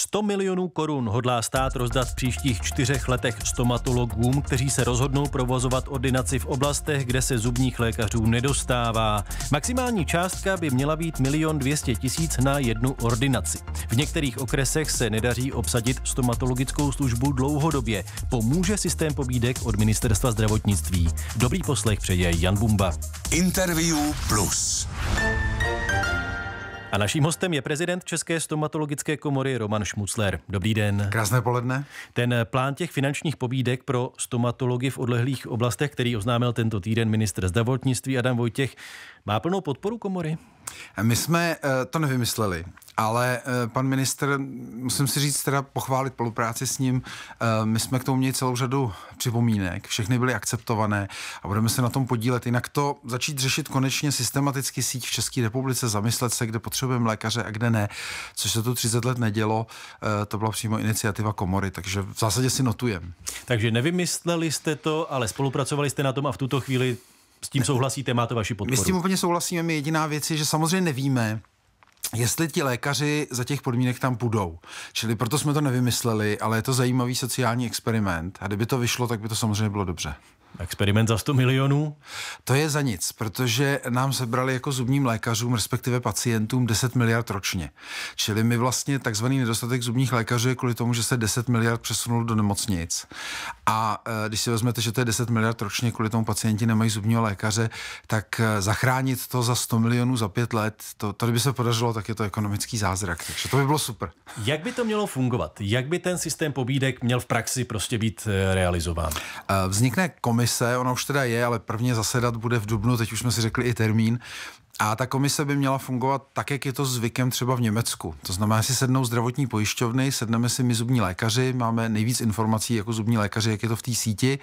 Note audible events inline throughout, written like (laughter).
100 milionů korun hodlá stát rozdat v příštích čtyřech letech stomatologům, kteří se rozhodnou provozovat ordinaci v oblastech, kde se zubních lékařů nedostává. Maximální částka by měla být 1 200 tisíc na jednu ordinaci. V některých okresech se nedaří obsadit stomatologickou službu dlouhodobě. Pomůže systém pobídek od Ministerstva zdravotnictví. Dobrý poslech přeje Jan Bumba. Interview Plus. A naším hostem je prezident České stomatologické komory Roman Šmucler. Dobrý den. Krásné poledne. Ten plán těch finančních pobídek pro stomatology v odlehlých oblastech, který oznámil tento týden ministr zdravotnictví Adam Vojtěch, má plnou podporu komory? My jsme eh, to nevymysleli ale eh, pan minister, musím si říct, teda pochválit spolupráci s ním. Eh, my jsme k tomu měli celou řadu připomínek, všechny byly akceptované a budeme se na tom podílet. Jinak to začít řešit konečně systematicky síť v České republice, zamyslet se, kde potřebujeme lékaře a kde ne, což se tu 30 let nedělo, eh, to byla přímo iniciativa komory, takže v zásadě si notujeme. Takže nevymysleli jste to, ale spolupracovali jste na tom a v tuto chvíli s tím souhlasíte, máte vaši podporu. My s tím úplně souhlasíme. My jediná věc je, že samozřejmě nevíme, jestli ti lékaři za těch podmínek tam půjdou. Čili proto jsme to nevymysleli, ale je to zajímavý sociální experiment a kdyby to vyšlo, tak by to samozřejmě bylo dobře. Experiment za 100 milionů? To je za nic, protože nám sebrali jako zubním lékařům, respektive pacientům 10 miliard ročně. Čili my vlastně takzvaný nedostatek zubních lékařů je kvůli tomu, že se 10 miliard přesunul do nemocnic. A e, když si vezmete, že to je 10 miliard ročně, kvůli tomu pacienti nemají zubního lékaře, tak e, zachránit to za 100 milionů za 5 let, to, to by se podařilo, tak je to ekonomický zázrak. Takže to by bylo super. Jak by to mělo fungovat? Jak by ten systém pobídek měl v praxi prostě být e, realizován? Vznikne komise komise, ona už teda je, ale prvně zasedat bude v Dubnu, teď už jsme si řekli i termín, a ta komise by měla fungovat tak, jak je to zvykem třeba v Německu. To znamená, si sednou zdravotní pojišťovny, sedneme si my zubní lékaři, máme nejvíc informací jako zubní lékaři, jak je to v té síti.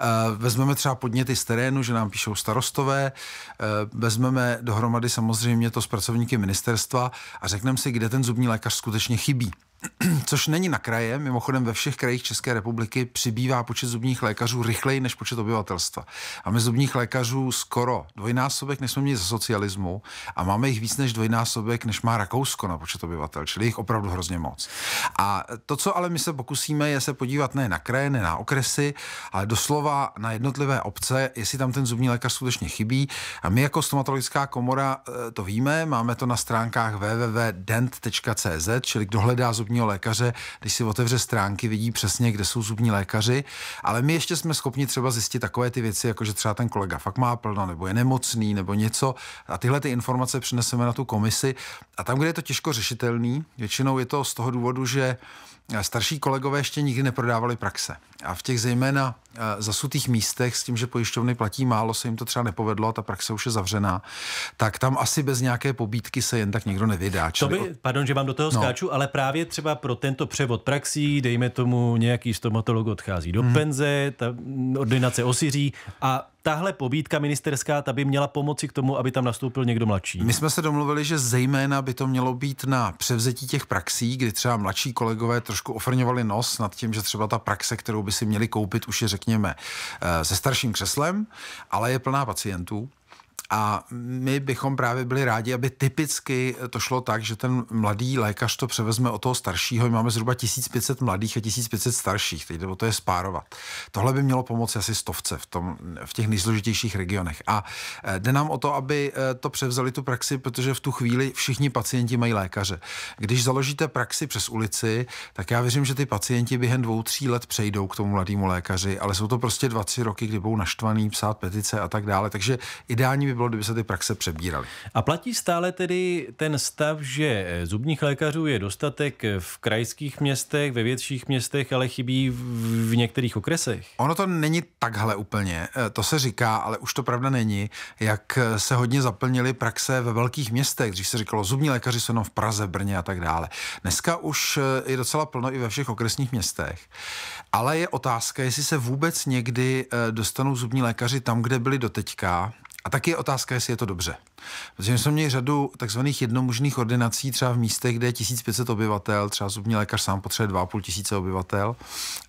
Eh, vezmeme třeba podněty z terénu, že nám píšou starostové, eh, vezmeme dohromady samozřejmě to s pracovníky ministerstva a řekneme si, kde ten zubní lékař skutečně chybí (clears throat) což není na kraje. Mimochodem ve všech krajích České republiky přibývá počet zubních lékařů rychleji než počet obyvatelstva. A my zubních lékařů skoro dvojnásobek, než jsme měli za socializmu turismu a máme jich víc než dvojnásobek, než má Rakousko na počet obyvatel, čili jich opravdu hrozně moc. A to, co ale my se pokusíme, je se podívat ne na kraje, ne na okresy, ale doslova na jednotlivé obce, jestli tam ten zubní lékař skutečně chybí. A my jako stomatologická komora eh, to víme, máme to na stránkách www.dent.cz, čili kdo hledá zubního lékaře, když si otevře stránky, vidí přesně, kde jsou zubní lékaři, ale my ještě jsme schopni třeba zjistit takové ty věci, jako že třeba ten kolega fakt má plno, nebo je nemocný, nebo něco. A tyhle ty informace přineseme na tu komisi a tam, kde je to těžko řešitelný, většinou je to z toho důvodu, že eh, starší kolegové ještě nikdy neprodávali praxe. A v těch zejména eh, zasutých místech s tím, že pojišťovny platí málo, se jim to třeba nepovedlo, ta praxe už je zavřená, tak tam asi bez nějaké pobídky se jen tak někdo nevydá. Čili... To by, pardon, že vám do toho no. skáču, ale právě třeba pro tento převod praxí, dejme tomu, nějaký stomatolog odchází do hmm. penze, ta mm, ordinace osiří a tahle pobídka ministerská, ta by měla pomoci k tomu, aby tam nastoupil někdo mladší. My jsme se domluvili, že zejména by to mělo být na převzetí těch praxí, kdy třeba mladší kolegové trošku ofrňovali nos nad tím, že třeba ta praxe, kterou by si měli koupit, už je řekněme eh, se starším křeslem, ale je plná pacientů a my bychom právě byli rádi, aby typicky to šlo tak, že ten mladý lékař to převezme od toho staršího. My máme zhruba 1500 mladých a 1500 starších, teď o to je spárovat. Tohle by mělo pomoci asi stovce v, tom, v těch nejsložitějších regionech. A eh, jde nám o to, aby eh, to převzali tu praxi, protože v tu chvíli všichni pacienti mají lékaře. Když založíte praxi přes ulici, tak já věřím, že ty pacienti během dvou, tří let přejdou k tomu mladému lékaři, ale jsou to prostě dva, tři roky, kdy budou naštvaný, psát petice a tak dále. Takže ideální by bylo bylo, kdyby se ty praxe přebíraly. A platí stále tedy ten stav, že eh, zubních lékařů je dostatek v krajských městech, ve větších městech, ale chybí v některých okresech? Ono to není takhle úplně. Eh, to se říká, ale už to pravda není, jak eh, se hodně zaplnily praxe ve velkých městech, když se říkalo, zubní lékaři jsou jenom v Praze, Brně a tak dále. Dneska už je docela plno i ve všech okresních městech, ale je otázka, jestli se vůbec někdy dostanou zubní lékaři tam, kde byli doteďka, a taky je otázka, jestli je to dobře. Protože my jsme měli řadu takzvaných jednomužných ordinací třeba v místech, kde je 1500 obyvatel, třeba zubní lékař sám potřebuje 2,5 tisíce obyvatel.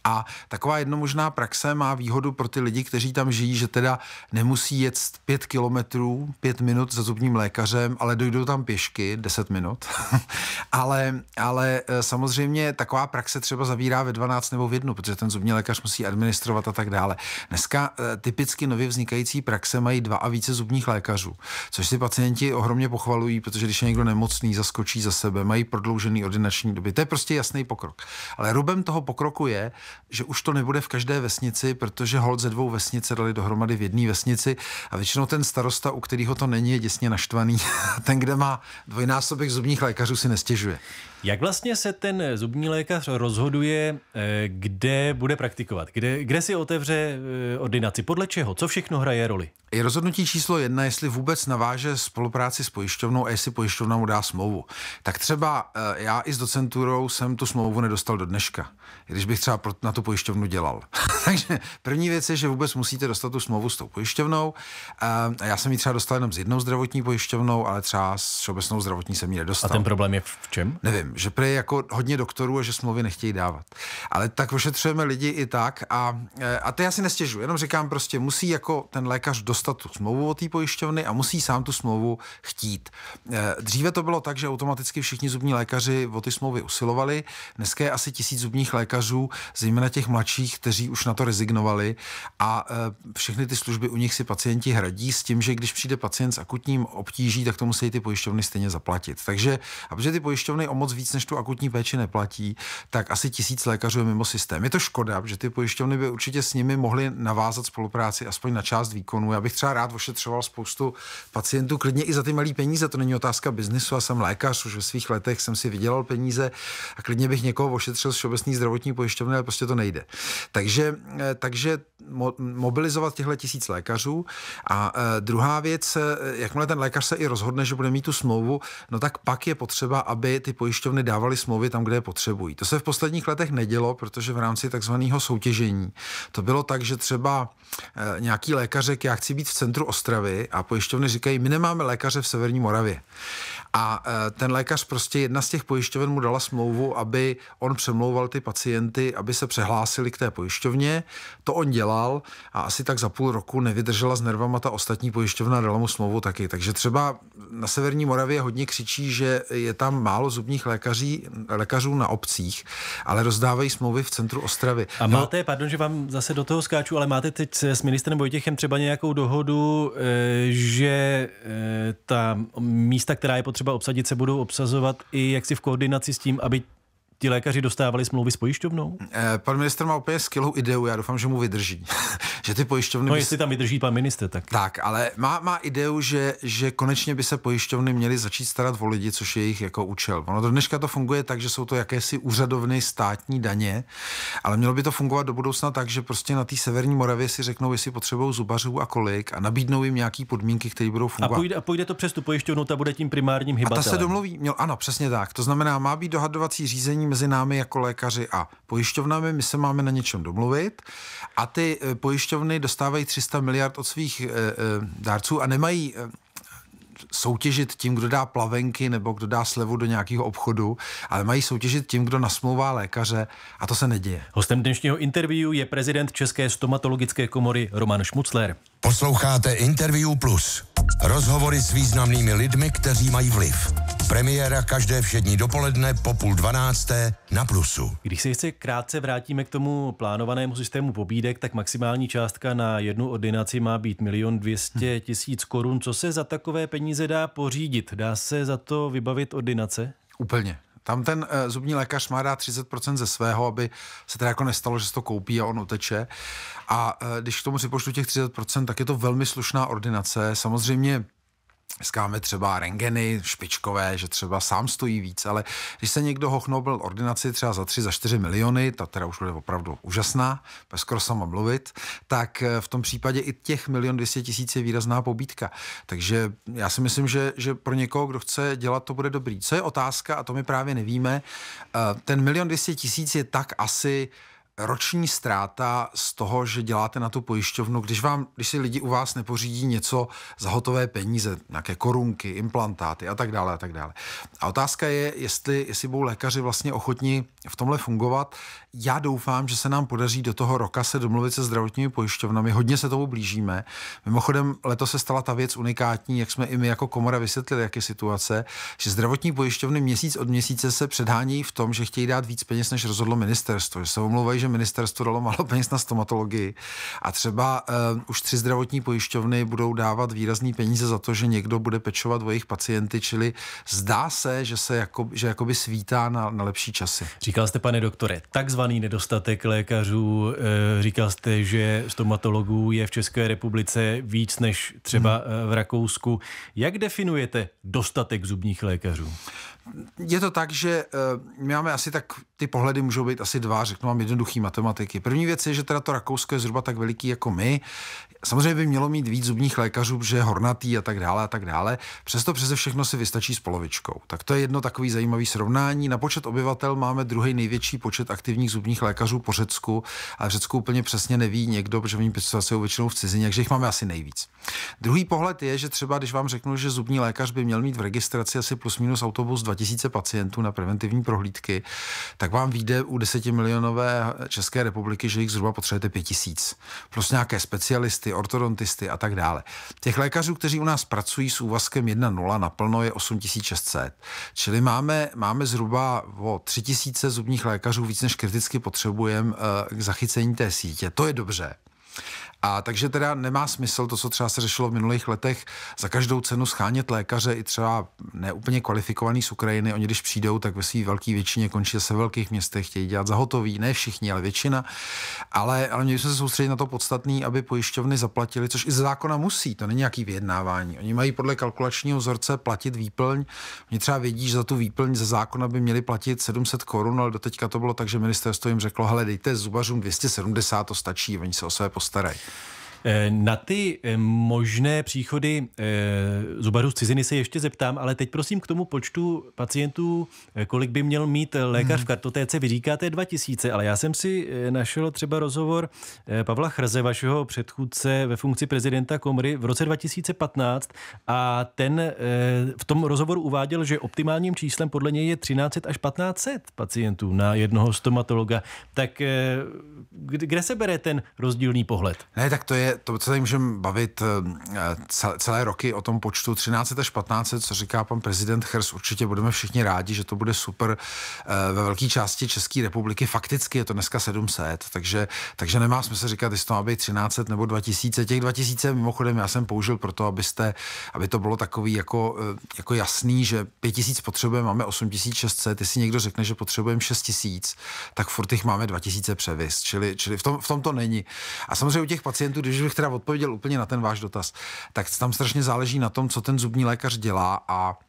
A taková jednomužná praxe má výhodu pro ty lidi, kteří tam žijí, že teda nemusí jet 5 kilometrů, 5 minut za zubním lékařem, ale dojdou tam pěšky 10 minut. (laughs) ale, ale eh, samozřejmě taková praxe třeba zavírá ve 12 nebo v 1, protože ten zubní lékař musí administrovat a tak dále. Dneska eh, typicky nově vznikající praxe mají dva a víc více zubních lékařů, což si pacienti ohromně pochvalují, protože když je někdo nemocný, zaskočí za sebe, mají prodloužený ordinační doby. To je prostě jasný pokrok. Ale rubem toho pokroku je, že už to nebude v každé vesnici, protože hold ze dvou vesnice dali dohromady v jedné vesnici a většinou ten starosta, u kterého to není, je děsně naštvaný. (laughs) ten, kde má dvojnásobek zubních lékařů, si nestěžuje. Jak vlastně se ten zubní lékař rozhoduje, eh, kde bude praktikovat? Kde, kde si otevře eh, ordinaci? Podle čeho? Co všechno hraje roli? Je rozhodnutí číslo jedna, jestli vůbec naváže spolupráci s pojišťovnou a jestli pojišťovna mu dá smlouvu. Tak třeba eh, já i s docenturou jsem tu smlouvu nedostal do dneška, když bych třeba na tu pojišťovnu dělal. (laughs) Takže první věc je, že vůbec musíte dostat tu smlouvu s tou pojišťovnou. Já jsem ji třeba dostal jenom s jednou zdravotní pojišťovnou, ale třeba s všeobecnou zdravotní jsem ji nedostal. A ten problém je v čem? Nevím, že prý jako hodně doktorů a že smlouvy nechtějí dávat. Ale tak ošetřujeme lidi i tak a, eh, a to já si nestěžu, jenom říkám prostě, musí jako ten lékař dostat tu smlouvu od té pojišťovny a musí sám tu smlouvu chtít. Eh, dříve to bylo tak, že automaticky všichni zubní lékaři o ty smlouvy usilovali. Dneska je asi tisíc zubních lékařů, zejména těch mladších, kteří už na to rezignovali a eh, všechny ty služby u nich si pacienti hradí s tím, že když přijde pacient s akutním obtíží, tak to musí ty pojišťovny stejně zaplatit. Takže, a protože ty pojišťovny o moc víc víc než tu akutní péči neplatí, tak asi tisíc lékařů je mimo systém. Je to škoda, že ty pojišťovny by určitě s nimi mohly navázat spolupráci aspoň na část výkonu. Já bych třeba rád ošetřoval spoustu pacientů, klidně i za ty malé peníze, to není otázka biznisu, já jsem lékař, už ve svých letech jsem si vydělal peníze a klidně bych někoho ošetřil z všeobecné zdravotní pojišťovny, ale prostě to nejde. Takže, eh, takže mo- mobilizovat těchto tisíc lékařů. A eh, druhá věc, eh, jakmile ten lékař se i rozhodne, že bude mít tu smlouvu, no tak pak je potřeba, aby ty pojišťovny pojišťovny dávaly smlouvy tam, kde je potřebují. To se v posledních letech nedělo, protože v rámci takzvaného soutěžení to bylo tak, že třeba eh, nějaký lékař řekl, já chci být v centru Ostravy a pojišťovny říkají, my nemáme lékaře v Severní Moravě. A e, ten lékař prostě, jedna z těch pojišťoven mu dala smlouvu, aby on přemlouval ty pacienty, aby se přehlásili k té pojišťovně. To on dělal a asi tak za půl roku nevydržela s nervama ta ostatní pojišťovna, dala mu smlouvu taky. Takže třeba na Severní Moravě hodně křičí, že je tam málo zubních lékaří, lékařů na obcích, ale rozdávají smlouvy v centru Ostravy. A no. máte, no, pardon, že vám zase do toho skáču, ale máte teď s ministrem Vojtěchem třeba nějakou dohodu, e, že e, ta místa, která je potřeba třeba obsadit, se budou obsazovat i jaksi v koordinaci s tím, aby ti lékaři dostávali smlouvy s pojišťovnou? Eh, pan minister má úplně skvělou ideu, já doufám, že mu vydrží. (laughs) že ty pojišťovny... No, by... jestli tam vydrží pan minister, tak. Tak, ale má, má ideu, že, že konečně by se pojišťovny měly začít starat o lidi, což je jejich jako účel. Ono do dneška to funguje tak, že jsou to jakési úřadovny státní daně, ale mělo by to fungovat do budoucna tak, že prostě na té severní Moravě si řeknou, jestli potřebují zubařů a kolik a nabídnou jim nějaký podmínky, které budou fungovat. A půjde, a půjde to přes tu pojišťovnu, ta bude tím primárním hybatelem. A ta se domluví, měl, ano, přesně tak. To znamená, má být dohadovací řízení mezi námi jako lékaři a pojišťovnami, my se máme na něčem domluvit a ty eh, pojišťovny dostávají 300 miliard od svých eh, eh, dárců a nemají soutěžit tím, kdo dá plavenky nebo kdo dá slevu do nějakého obchodu, ale mají soutěžit tím, kdo nasmlouvá lékaře a to se neděje. Hostem dnešního interview je prezident České stomatologické komory Roman Šmucler. Posloucháte Interview Plus. Rozhovory s významnými lidmi, kteří mají vliv. Premiéra každé všední dopoledne po půl dvanácté na Plusu. Když se ještě krátce vrátíme k tomu plánovanému systému pobídek, tak maximální částka na jednu ordinaci má být milion dvěstě hm. tisíc korun. Co se za takové peníze dá pořídit? Dá se za to vybavit ordinace? Úplně. Tam ten uh, zubní lékař má dát 30% ze svého, aby se teda jako nestalo, že se to koupí a on uteče. A uh, když k tomu připočtu těch 30%, tak je to velmi slušná ordinace. Samozřejmě Dneska máme třeba rengeny špičkové, že třeba sám stojí víc, ale když se někdo byl ordinaci třeba za 3, za 4 miliony, ta teda už bude opravdu úžasná, bez skoro sama mluvit, tak eh, v tom případě i těch milion 200 tisíc je výrazná pobídka. Takže já si myslím, že, že pro někoho, kdo chce dělat, to bude dobrý. Co je otázka, a to my právě nevíme, eh, ten milion 200 tisíc je tak asi roční ztráta z toho, že děláte na tu pojišťovnu, když, vám, když si lidi u vás nepořídí něco za hotové peníze, nějaké korunky, implantáty a tak dále a tak dále. A otázka je, jestli, jestli budou lékaři vlastně ochotní v tomhle fungovat. Já doufám, že se nám podaří do toho roka se domluvit se zdravotními pojišťovnami. Hodně se tomu blížíme. Mimochodem, letos se stala ta věc unikátní, jak jsme i my jako komora vysvětlili, jak je situace, že zdravotní pojišťovny měsíc od měsíce se předhání v tom, že chtějí dát víc peněz, než rozhodlo ministerstvo, že se omlouvají, že ministerstvo dalo málo peněz na stomatologii a třeba uh, už tři zdravotní pojišťovny budou dávat výrazný peníze za to, že někdo bude pečovat o jejich pacienty, čili zdá se, že se jako, že jakoby svítá na, na lepší časy. Říkal jste, pane doktore, takzvaný nedostatek lékařů, e, říkal jste, že stomatologů je v České republice víc než třeba hmm. Eh, v Rakousku. Jak definujete dostatek zubních lékařů? Je to tak, že e, my máme asi tak ty pohledy můžou být asi dva, řeknu vám jednoduchý matematiky. První věc je, že teda to Rakousko je zhruba tak veliký jako my. Samozřejmě by mělo mít víc zubních lékařů, protože je hornatý a tak dále a tak dále. Přesto přeze všechno si vystačí s polovičkou. Tak to je jedno takové zajímavé srovnání. Na počet obyvatel máme druhý největší počet aktivních zubních lékařů po Řecku, a v Řecku úplně přesně neví někdo, protože oni jsou většinou v cizině, takže jich máme asi nejvíc. Druhý pohled je, že třeba když vám řeknu, že zubní lékař by měl mít v registraci asi plus minus autobus 2000 pacientů na preventivní prohlídky, tak vám vyjde u desetimilionové České republiky, že jich zhruba potřebujete pět tisíc. Plus nějaké specialisty, ortodontisty a tak dále. Těch lékařů, kteří u nás pracují s úvazkem 1.0 naplno je 8600. Čili máme, máme zhruba o 3000 zubních lékařů víc, než kriticky potřebujeme eh, k zachycení té sítě. To je dobře. A takže teda nemá smysl to, co třeba se řešilo v minulých letech, za každou cenu schánět lékaře, i třeba neúplně kvalifikovaný z Ukrajiny, oni když přijdou, tak ve své velké většině končí se velkých městech, chtějí dělat hotový, ne všichni, ale většina. Ale, ale měli jsme se soustředit na to podstatné, aby pojišťovny zaplatili, což i ze zákona musí, to není nějaký vyjednávání. Oni mají podle kalkulačního vzorce platit výplň. Oni třeba vědí, že za tu výplň ze zákona by měli platit 700 korun, ale doteďka to bylo tak, že ministerstvo jim řeklo, hele, dejte zubařům 270, to stačí, oni se o sebe postarají. Eh, na ty eh, možné příchody eh, zubarů z ciziny se ještě zeptám, ale teď prosím k tomu počtu pacientů, kolik by měl mít lékař v hmm. kartotéce. Vy říkáte 2000, ale já jsem si našel třeba rozhovor Pavla Chrze, vašeho předchůdce ve funkci prezidenta Komry v roce 2015 a ten v tom rozhovoru uváděl, že optimálním číslem podle něj je 13 až 1500 pacientů na jednoho stomatologa. Tak kde se bere ten rozdílný pohled? Ne, tak to je to se tady můžeme bavit eh, celé roky o tom počtu 13 až 15, co říká pan prezident Chers, určitě budeme všichni rádi, že to bude super. Eh, ve velké části České republiky fakticky je to dneska 700, takže, takže nemá smysl říkat, jestli to má být 13 nebo 2000. Těch 2000 mimochodem já jsem použil pro to, abyste, aby to bylo takový jako, eh, jako jasný, že 5000 potřebujeme, máme 8600, jestli někdo řekne, že potřebujeme 6000, tak furt jich máme 2000 převis, čili, čili v, tom, v tom to není. A samozřejmě u těch pacientů, když bych teda odpověděl úplně na ten váš dotaz, tak tam strašně záleží na tom, co ten zubní lékař dělá a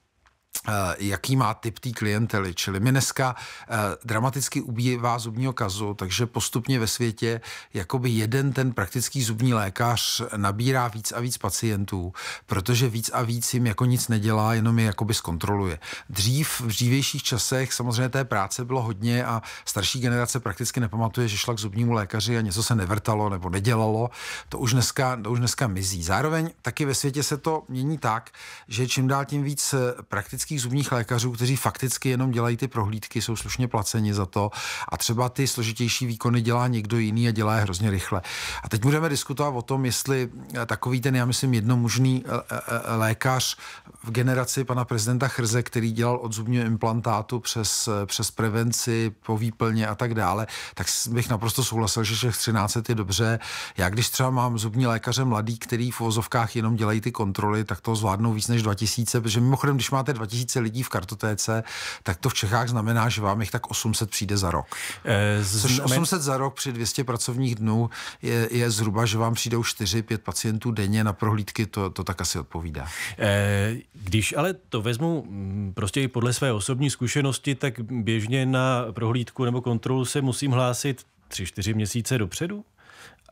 Eh, jaký má typ té klientely. Čili my dneska eh, dramaticky ubývá zubního kazu, takže postupně ve světě jakoby jeden ten praktický zubní lékař nabírá víc a víc pacientů, protože víc a víc jim jako nic nedělá, jenom je jakoby zkontroluje. Dřív, v dřívějších časech samozřejmě té práce bylo hodně a starší generace prakticky nepamatuje, že šla k zubnímu lékaři a něco se nevrtalo nebo nedělalo. To už dneska, to už dneska mizí. Zároveň taky ve světě se to mění tak, že čím dál tím víc eh, praktický praktických zubních lékařů, kteří fakticky jenom dělají ty prohlídky, jsou slušně placeni za to a třeba ty složitější výkony dělá někdo jiný a dělá je hrozně rychle. A teď budeme diskutovat o tom, jestli eh, takový ten, já myslím, jednomužný eh, eh, lékař v generaci pana prezidenta Chrze, který dělal od zubního implantátu přes, přes prevenci, po výplně a tak dále, tak bych naprosto souhlasil, že všech 13 je dobře. Já když třeba mám zubní lékaře mladý, který v vozovkách jenom dělají ty kontroly, tak to zvládnou víc než 2000, protože mimochodem, když máte 2000 tisíce lidí v kartotéce, tak to v Čechách znamená, že vám jich tak 800 přijde za rok. Eh, Což 800 za rok při 200 pracovních dnů je, je zhruba, že vám přijdou 4-5 pacientů denně na prohlídky, to, to tak asi odpovídá. Eh, když ale to vezmu mm, prostě i podle své osobní zkušenosti, tak běžně na prohlídku nebo kontrolu se musím hlásit 3-4 měsíce dopředu.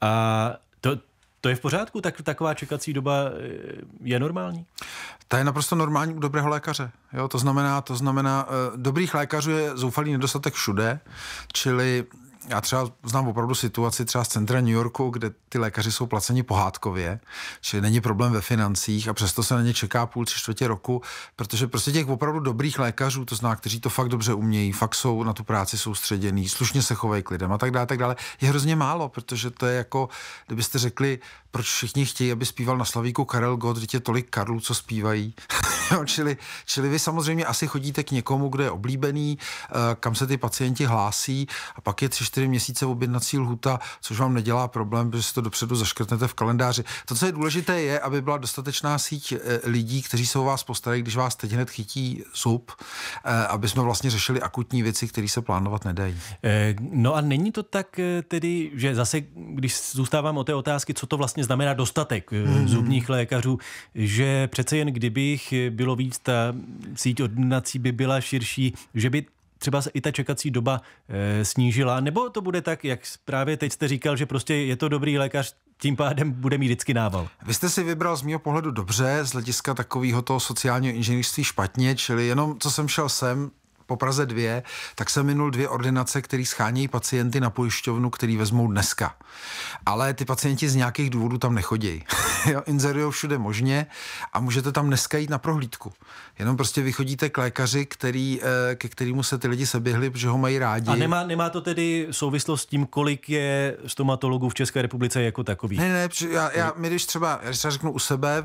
A to, to je v pořádku? Tak, taková čekací doba eh, je normální? Ta je naprosto normální u dobrého lékaře. Jo, to znamená, to znamená, eh, dobrých lékařů je zoufalý nedostatek všude, čili já třeba znám opravdu situaci třeba z centra New Yorku, kde ty lékaři jsou placeni pohádkově, čili není problém ve financích a přesto se na ně čeká půl, tři čtvrtě roku, protože prostě těch opravdu dobrých lékařů, to zná, kteří to fakt dobře umějí, fakt jsou na tu práci soustředění, slušně se chovají k lidem a tak dále, tak dále, je hrozně málo, protože to je jako, kdybyste řekli, proč všichni chtějí, aby zpíval na Slavíku Karel God, dítě tolik Karlů, co zpívají. (laughs) Jo, čili, čili vy samozřejmě asi chodíte k někomu, kdo je oblíbený, eh, kam se ty pacienti hlásí a pak je 3-4 měsíce objednací lhuta, což vám nedělá problém, protože si to dopředu zaškrtnete v kalendáři. To, co je důležité, je, aby byla dostatečná síť eh, lidí, kteří se o vás postarají, když vás teď hned chytí zub, eh, aby jsme vlastně řešili akutní věci, které se plánovat nedají. No a není to tak tedy, že zase, když zůstávám o té otázky, co to vlastně znamená dostatek hmm, hmm, hmm zubních lékařů, že přece jen kdybych byl bylo víc, ta síť ordinací by byla širší, že by třeba se i ta čekací doba e, snížila, nebo to bude tak, jak právě teď jste říkal, že prostě je to dobrý lékař, tím pádem bude mít vždycky nával. Vy jste si vybral z mého pohledu dobře, z hlediska takového toho sociálního inženýrství špatně, čili jenom co jsem šel sem, po Praze dvě tak jsem minul dvě ordinace, které schánějí pacienty na pojišťovnu, který vezmou dneska. Ale ty pacienti z nějakých důvodů tam nechodí. (laughs) Inzerují všude možně a můžete tam dneska jít na prohlídku. Jenom prostě vychodíte k lékaři, který, eh, ke kterému se ty lidi seběhli, protože ho mají rádi. A nemá, nemá to tedy souvislost s tím, kolik je stomatologů v České republice jako takový? Ne, ne, já, já my když třeba, když třeba řeknu u sebe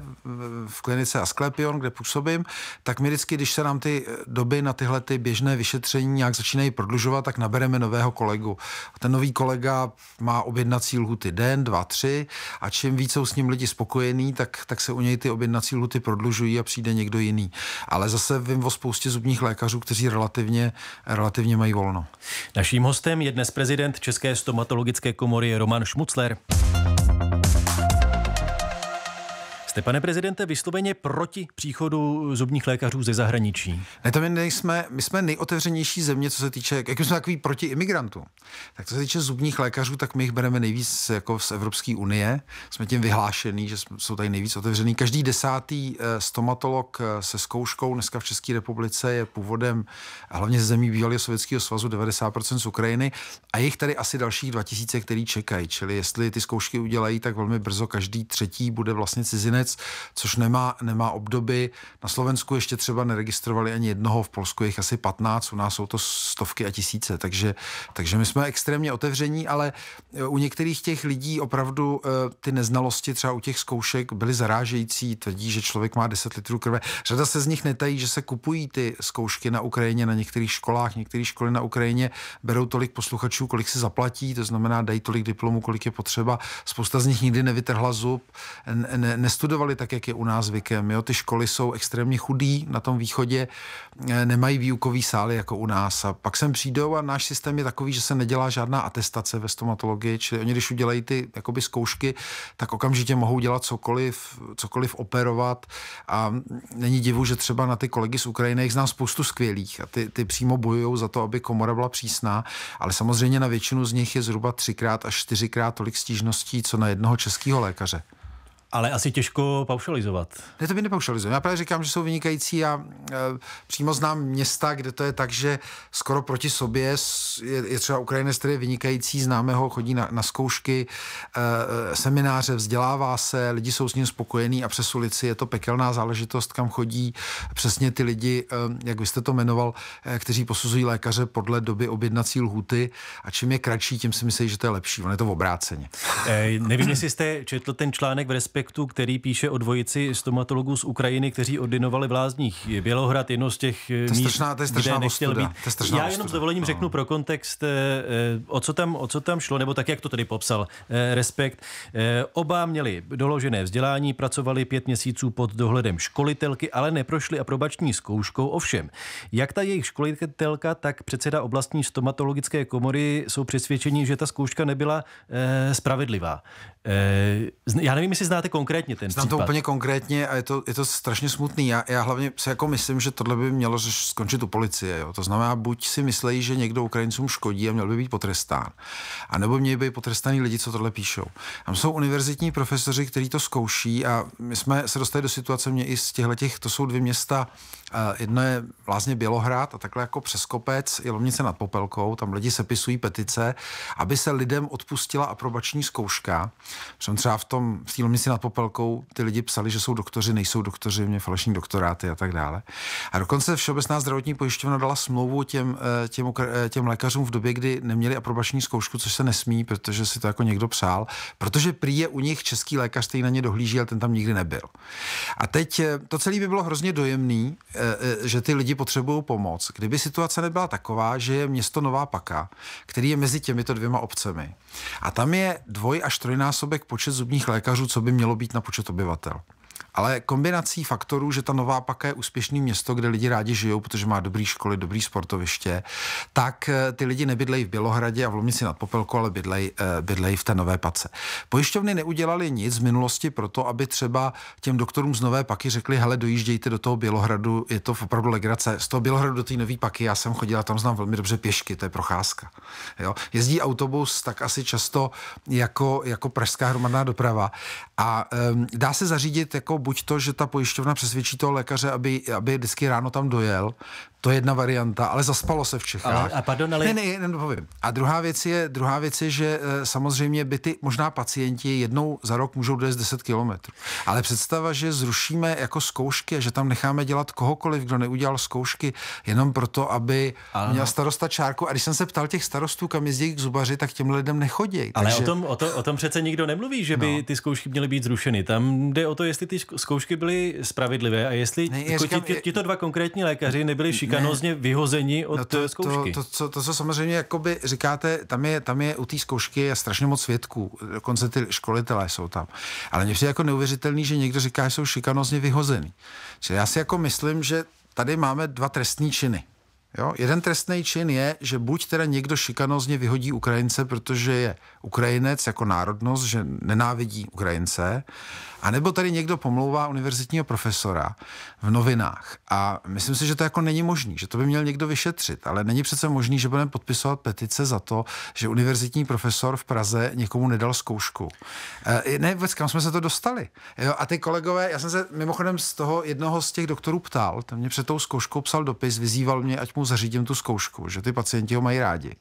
v klinice Asklepion, kde působím, tak my vždycky, když se nám ty eh, doby na tyhle ty běž běžné vyšetření nějak začínají prodlužovat, tak nabereme nového kolegu. A ten nový kolega má objednací lhuty den, dva, tři a čím víc jsou s ním lidi spokojení, tak, tak se u něj ty objednací lhuty prodlužují a přijde někdo jiný. Ale zase vím o spoustě zubních lékařů, kteří relativně, relativně mají volno. Naším hostem je dnes prezident České stomatologické komory Roman Šmucler. Jste, pane prezidente, vysloveně proti příchodu zubních lékařů ze zahraničí? Ne, to my nejsme. My jsme nejotevřenější země, co se týče, jak jsme takový proti imigrantům. Tak co se týče zubních lékařů, tak my jich bereme nejvíc jako z Evropské unie. Jsme tím vyhlášený, že jsou tady nejvíc otevřený. Každý desátý eh, stomatolog eh, se zkouškou dneska v České republice je původem hlavně ze zemí bývalého Sovětského svazu 90% z Ukrajiny a jich tady asi dalších 2000, který čekají. Čili jestli ty zkoušky udělají, tak velmi brzo každý třetí bude vlastně cizinec věc, což nemá, nemá obdoby. Na Slovensku ještě třeba neregistrovali ani jednoho, v Polsku jich asi 15, u nás jsou to stovky a tisíce, takže, takže my jsme extrémně otevření, ale e, u některých těch lidí opravdu e, ty neznalosti třeba u těch zkoušek byly zarážející, tvrdí, že člověk má 10 litrů krve. Řada se z nich netají, že se kupují ty zkoušky na Ukrajině, na některých školách, některé školy na Ukrajině berou tolik posluchačů, kolik si zaplatí, to znamená dají tolik diplomů, kolik je potřeba. Spousta z nich nikdy nevytrhla zub, ne, ne, nestudovala organizovali tak, jak je u nás zvykem. Jo? Ty školy jsou extrémně chudý na tom východě, eh, nemají výukový sály jako u nás. A pak sem přijdou a náš systém je takový, že se nedělá žádná atestace ve stomatologii, čili oni, když udělají ty jakoby zkoušky, tak okamžitě mohou dělat cokoliv, cokoliv operovat a není divu, že třeba na ty kolegy z Ukrajiny jich znám spoustu skvělých a ty, ty přímo bojují za to, aby komora byla přísná, ale samozřejmě na většinu z nich je zhruba třikrát až čtyřikrát tolik stížností, co na jednoho českého lékaře. Ale asi těžko paušalizovat. Ne, to by nepaušalizovat. Já právě říkám, že jsou vynikající a e, přímo znám města, kde to je tak, že skoro proti sobě je, je třeba Ukrajina, který je vynikající, známe ho, chodí na, na zkoušky, e, e, semináře, vzdělává se, lidi jsou s ním spokojení a přes ulici je to pekelná záležitost, kam chodí přesně ty lidi, e, jak byste jste to jmenoval, e, kteří posuzují lékaře podle doby objednací lhuty a čím je kratší, tím si myslí, že to je lepší. On je to v obráceně. E, nevím, jestli jste četl ten článek v Respe Respektu, který píše o dvojici stomatologů z Ukrajiny, kteří ordinovali v Lázních Bělohrad, jedno z těch eh, to míst, strašná, to je strašná kde nechtěl být. To je strašná Já ostuda. jenom s dovolením no. řeknu pro kontext, eh, eh, o co, tam, o co tam šlo, nebo tak, jak to tady popsal Respekt. Oba měli doložené vzdělání, pracovali pět měsíců pod dohledem školitelky, ale neprošli aprobační zkouškou. Ovšem, jak ta jejich školitelka, tak předseda oblastní stomatologické komory jsou přesvědčeni, že ta zkouška nebyla spravedlivá. Eh, já nevím, jestli znáte konkrétně ten Znám případ. to úplně konkrétně a je to, je to strašně smutný. Já, já hlavně se jako myslím, že tohle by mělo skončit u policie. Jo. To znamená, buď si myslejí, že někdo Ukrajincům škodí a měl by být potrestán, nebo měli by potrestaný lidi, co tohle píšou. Tam jsou univerzitní profesoři, kteří to zkouší a my jsme se dostali do situace, mě i z těchto, těch, to jsou dvě města, eh, jedno je vlastně Bělohrad a takhle jako Přeskopec, je Lomnice nad Popelkou, tam lidi sepisují petice, aby se lidem odpustila aprobační zkouška. Jsem třeba v tom, v té lomnici nad popelkou ty lidi psali, že jsou doktoři, nejsou doktoři, mě falešní doktoráty a tak dále. A dokonce Všeobecná zdravotní pojišťovna dala smlouvu těm, eh, těm, eh, těm lékařům v době, kdy neměli aprobační zkoušku, což se nesmí, protože si to jako někdo psal, protože prý je u nich český lékař, který na ně dohlíží, ale ten tam nikdy nebyl. A teď eh, to celé by bylo hrozně dojemný, že ty lidi potřebují pomoc. Kdyby situace nebyla taková, že je město Nová Paka, který je mezi těmito dvěma obcemi. A tam je dvoj až trojnásobný dvojnásobek počet zubních lékařů, co by mělo být na počet obyvatel ale kombinací faktorů, že ta nová paka je úspěšný město, kde lidi rádi žijou, protože má dobré školy, dobrý sportoviště, tak eh, ty lidi nebydlejí v Bělohradě a v Lomnici nad Popelku, ale bydlejí, eh, bydlej v té nové pace. Pojišťovny neudělali nic v minulosti pro to, aby třeba těm doktorům z nové paky řekli, hele, dojíždějte do toho Bělohradu, je to opravdu legrace. Z toho Bělohradu do té nové paky, já jsem chodila, tam znám velmi dobře pěšky, to je procházka. Jo? Jezdí autobus tak asi často jako, jako pražská hromadná doprava a um, dá se zařídit jako buď to, že ta pojišťovna přesvědčí toho lékaře, aby, aby vždycky ráno tam dojel, to je jedna varianta, ale zaspalo se v Čechách. A, a pardon, ale... Ne, ne, ne, A druhá věc je, druhá věc je že e, samozřejmě by ty možná pacienti jednou za rok můžou dojít 10 kilometrů. Ale představa, že zrušíme jako zkoušky a že tam necháme dělat kohokoliv, kdo neudělal zkoušky, jenom proto, aby ale... měl no. starosta čárku. A když jsem se ptal těch starostů, kam jezdí k zubaři, tak těm lidem nechodí. Ale takže... o, tom, o, to, o tom přece nikdo nemluví, že by no. ty zkoušky měly být zrušeny. Tam jde o to, jestli ty zkoušky byly spravedlivé a jestli ne, jako říkám, ti, ti, ti to dva konkrétní lékaři nebyli šikovní šikanozně ne. vyhozeni no od no to, zkoušky. To, to, to, to, co samozřejmě jakoby říkáte, tam je, tam je u té zkoušky je strašně moc svědků, dokonce ty školitelé jsou tam. Ale mě přijde jako neuvěřitelný, že někdo říká, že jsou šikanozně vyhozený. Čili já si jako myslím, že tady máme dva trestní činy. Jo? Jeden trestný čin je, že buď teda někdo šikanozně vyhodí Ukrajince, protože je Ukrajinec jako národnost, že nenávidí Ukrajince, anebo tady někdo pomlouvá univerzitního profesora v novinách. A myslím si, že to jako není možný, že to by měl někdo vyšetřit, ale není přece možný, že budeme podpisovat petice za to, že univerzitní profesor v Praze někomu nedal zkoušku. E, ne, vůbec kam jsme se to dostali. Jo, a ty kolegové, já jsem se mimochodem z toho jednoho z těch doktorů ptal, ten mě před tou zkouškou psal dopis, vyzýval mě, ať mu zařídím tu zkoušku, že ty pacienti ho mají rádi.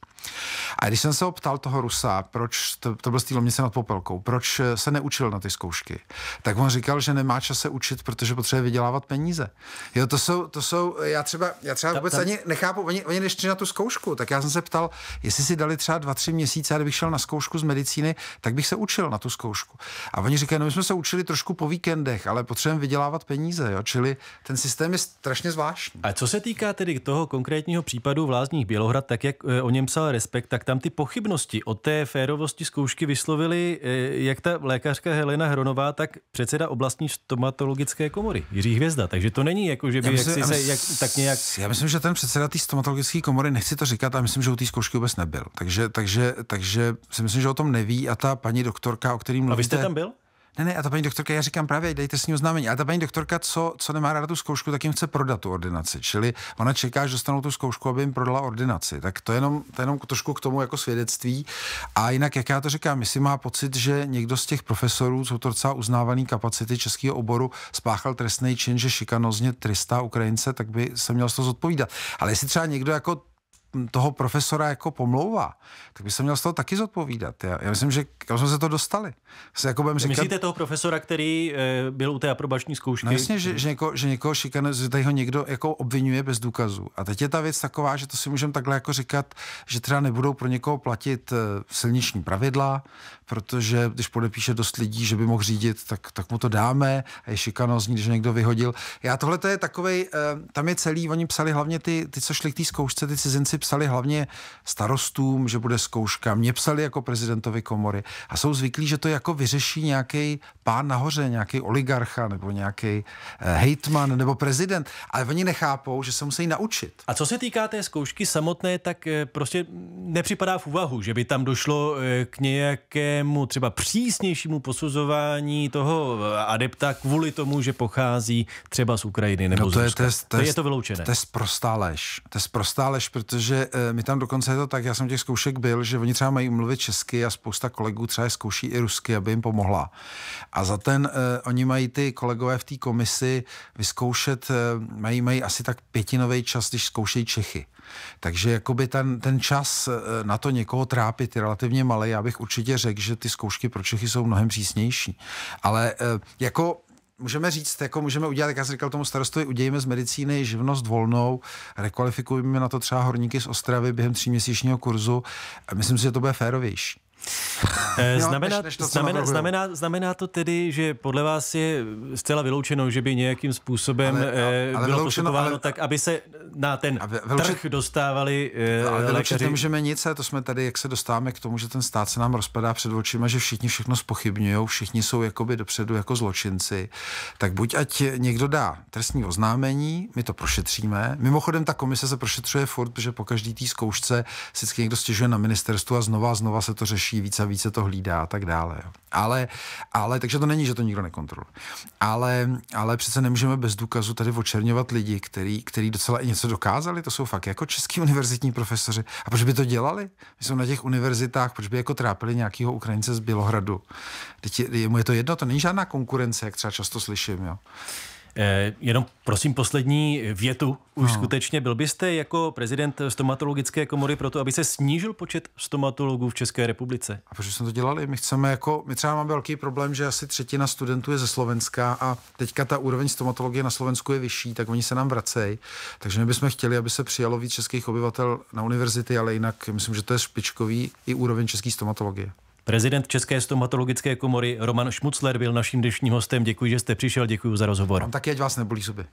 A když jsem se ho ptal toho Rusa, proč, to, to byl z té nad popelkou, proč eh, se neučil na ty zkoušky, tak on říkal, že nemá čas se učit, protože potřebuje vydělávat peníze. Jo, to jsou, to jsou já třeba, já třeba vůbec ani nechápu, oni, oni nešli na tu zkoušku, tak já jsem se ptal, jestli si dali třeba dva, tři měsíce, a kdybych šel na zkoušku z medicíny, tak bych se učil na tu zkoušku. A oni říkají, no my jsme se učili trošku po víkendech, ale potřebujeme vydělávat peníze, jo? čili ten systém je strašně zvláštní. A co se týká tedy toho konkrétního konkrétního případu v Lázních Bělohrad, tak jak eh, o něm psal Respekt, tak tam ty pochybnosti o té férovosti zkoušky vyslovili eh, jak ta lékařka Helena Hronová, tak předseda oblastní stomatologické komory Jiří Hvězda. Takže to není jako, že by myslím, jak si se jak, tak nějak... Já myslím, že ten předseda té stomatologické komory, nechci to říkat, a myslím, že u té zkoušky vůbec nebyl. Takže, takže, takže si myslím, že o tom neví a ta paní doktorka, o kterým mluvíte... A vy jste tam byl? Ne, ne, a ta paní doktorka, já říkám právě, dejte s ní oznámení. A ta paní doktorka, co, co nemá ráda tu zkoušku, tak jim chce prodat tu ordinaci. Čili ona čeká, že dostanou tu zkoušku, aby jim prodala ordinaci. Tak to jenom, to jenom trošku k tomu jako svědectví. A jinak, jak já to říkám, jestli má pocit, že někdo z těch profesorů, jsou to docela uznávaný kapacity českého oboru, spáchal trestný čin, že šikanozně tristá Ukrajince, tak by se měl z toho zodpovídat. Ale jestli třeba někdo jako toho profesora jako pomlouvá, tak by se měl z toho taky zodpovídat. Já, já myslím, že kam jsme se to dostali. Se jako říkat... Myslíte toho profesora, který e, byl u té aprobační zkoušky? No jasně, že, že, někoho, jako, že někoho šikane, že tady ho někdo jako obvinuje bez důkazů. A teď je ta věc taková, že to si můžeme takhle jako říkat, že třeba nebudou pro někoho platit eh, silniční pravidla, protože když podepíše dost lidí, že by mohl řídit, tak, tak mu to dáme a je šikanozní, když někdo vyhodil. Já tohle to je takovej, eh, tam je celý, oni psali hlavně ty, ty co šli k té zkoušce, ty cizinci psali hlavně starostům, že bude zkouška, mě psali jako prezidentovi komory a jsou zvyklí, že to jako vyřeší nějaký pán nahoře, nějaký oligarcha nebo nějaký eh, hejtman nebo prezident, ale oni nechápou, že se musí naučit. A co se týká té zkoušky samotné, tak eh, prostě nepřipadá v úvahu, že by tam došlo k nějaké nějakému třeba přísnějšímu posuzování toho eh, adepta kvůli tomu, že pochází třeba z Ukrajiny nebo no to z Ruska. Je, to, je, to, je, je to vyloučené. To je sprostá lež. To je sprostá lež, protože e, my tam dokonce je to tak, já jsem těch zkoušek byl, že oni třeba mají mluvit česky a spousta kolegů třeba je zkouší i rusky, aby jim pomohla. A za ten, e, oni mají ty kolegové v té komisi vyzkoušet, e, mají, mají asi tak pětinový čas, když zkoušejí Čechy. Takže jakoby ten, ten čas na to někoho trápit je relativně malý. Já bych určitě řekl, že ty zkoušky pro Čechy jsou mnohem přísnější. Ale eh, jako můžeme říct, jako můžeme udělat, jak já jsem říkal tomu starostovi, udějme z medicíny živnost volnou, rekvalifikujeme na to třeba horníky z Ostravy během tříměsíčního kurzu. Myslím si, že to bude férovější. Eh, jo, znamená, než, než to, znamená, znamená, to tedy, že podle vás je zcela vyloučeno, že by nějakým způsobem ale, eh, ale, ale bylo postupováno tak, aby se na ten vyloučen, trh dostávali eh, ale vyloučit lékaři? nemůžeme nic, to jsme tady, jak se dostáváme k tomu, že ten stát se nám rozpadá před očima, že všichni všechno spochybňují, všichni jsou jakoby dopředu jako zločinci, tak buď ať někdo dá trestní oznámení, my to prošetříme. Mimochodem ta komise se prošetřuje furt, protože po každý té zkoušce vždycky někdo stěžuje na ministerstvu a znova a znova se to řeší horší, více a více to hlídá a tak dále. Ale, ale, takže to není, že to nikdo nekontroluje. Ale, ale přece nemůžeme bez důkazu tady očerňovat lidi, který, který docela i něco dokázali, to jsou fakt jako český univerzitní profesoři. A proč by to dělali? My jsou na těch univerzitách, proč by jako trápili nějakého Ukrajince z Bělohradu? Teď je, je mu je to jedno, to není žádná konkurence, jak třeba často slyším. Jo. Eh, jenom prosím poslední větu. Už no. skutečně byl byste jako prezident stomatologické komory pro to, aby se snížil počet stomatologů v České republice? A proč jsme to dělali? My chceme jako, my třeba máme velký problém, že asi třetina studentů je ze Slovenska a teďka ta úroveň stomatologie na Slovensku je vyšší, tak oni se nám vracejí. Takže my bychom chtěli, aby se přijalo víc českých obyvatel na univerzity, ale jinak myslím, že to je špičkový i úroveň české stomatologie. Prezident České stomatologické komory Roman Šmucler byl naším dnešním hostem. Děkuji, že jste přišel, děkuji za rozhovor. Tam taky, ať vás nebolí zuby.